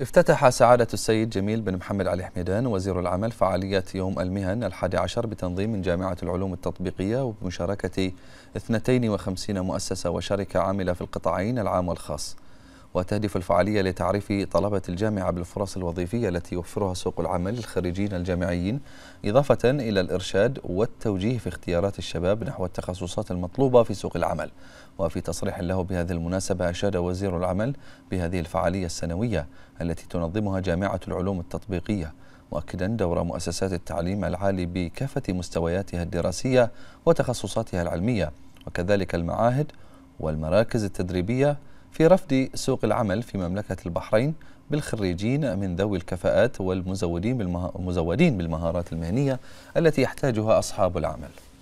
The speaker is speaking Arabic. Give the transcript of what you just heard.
افتتح سعادة السيد جميل بن محمد علي حميدان وزير العمل فعالية يوم المهن الحادي عشر بتنظيم جامعة العلوم التطبيقية وبمشاركة 52 مؤسسة وشركة عاملة في القطاعين العام والخاص وتهدف الفعالية لتعريف طلبة الجامعة بالفرص الوظيفية التي يوفرها سوق العمل للخريجين الجامعيين إضافة إلى الإرشاد والتوجيه في اختيارات الشباب نحو التخصصات المطلوبة في سوق العمل وفي تصريح له بهذه المناسبة أشاد وزير العمل بهذه الفعالية السنوية التي تنظمها جامعة العلوم التطبيقية مؤكدا دور مؤسسات التعليم العالي بكافة مستوياتها الدراسية وتخصصاتها العلمية وكذلك المعاهد والمراكز التدريبية في رفض سوق العمل في مملكة البحرين بالخريجين من ذوي الكفاءات والمزودين بالمهارات المهنية التي يحتاجها أصحاب العمل